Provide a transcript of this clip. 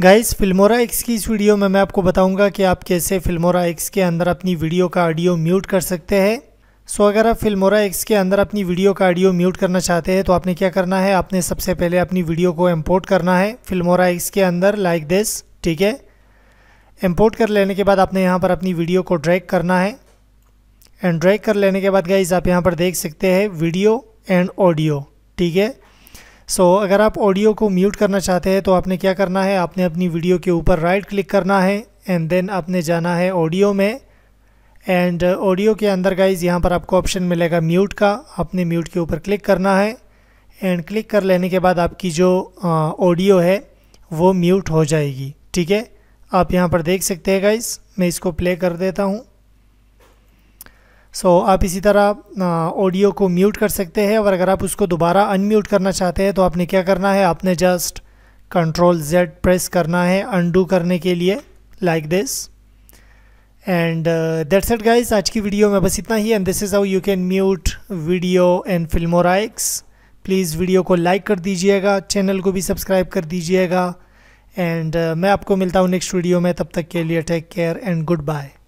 guys Filmora x की इस video में मैं आपको बताऊंगा कि आप कैसे फिल्मोरा एक्स के अंदर अपनी वीडियो का ऑडियो म्यूट कर सकते हैं सो so, अगर आप फिल्मोरा एक्स के अंदर अपनी वीडियो का ऑडियो म्यूट करना चाहते हैं तो आपने क्या करना है आपने सबसे पहले अपनी वीडियो को इम्पोर्ट करना है फिल्मोरा एक्स के अंदर लाइक दिस ठीक है इम्पोर्ट कर लेने के बाद आपने यहाँ पर अपनी वीडियो को ड्रैक करना है एंड ड्रैक कर लेने के बाद गाइज आप यहाँ पर देख सकते हैं वीडियो एंड ऑडियो ठीक है सो so, अगर आप ऑडियो को म्यूट करना चाहते हैं तो आपने क्या करना है आपने अपनी वीडियो के ऊपर राइट क्लिक करना है एंड देन आपने जाना है ऑडियो में एंड ऑडियो uh, के अंदर गाइज यहाँ पर आपको ऑप्शन मिलेगा म्यूट का आपने म्यूट के ऊपर क्लिक करना है एंड क्लिक कर लेने के बाद आपकी जो ऑडियो uh, है वो म्यूट हो जाएगी ठीक है आप यहाँ पर देख सकते हैं गाइज मैं इसको प्ले कर देता हूँ सो so, आप इसी तरह ऑडियो को म्यूट कर सकते हैं और अगर आप उसको दोबारा अनम्यूट करना चाहते हैं तो आपने क्या करना है आपने जस्ट कंट्रोल जेड प्रेस करना है अनडू करने के लिए like this and that's it guys आज की वीडियो में बस इतना ही and this is how you can mute video and Filmora X please video को लाइक कर दीजिएगा चैनल को भी सब्सक्राइब कर दीजिएगा एंड uh, मैं आपको मिलता हूँ नेक्स्ट वीडियो में तब तक के लिए take care and good bye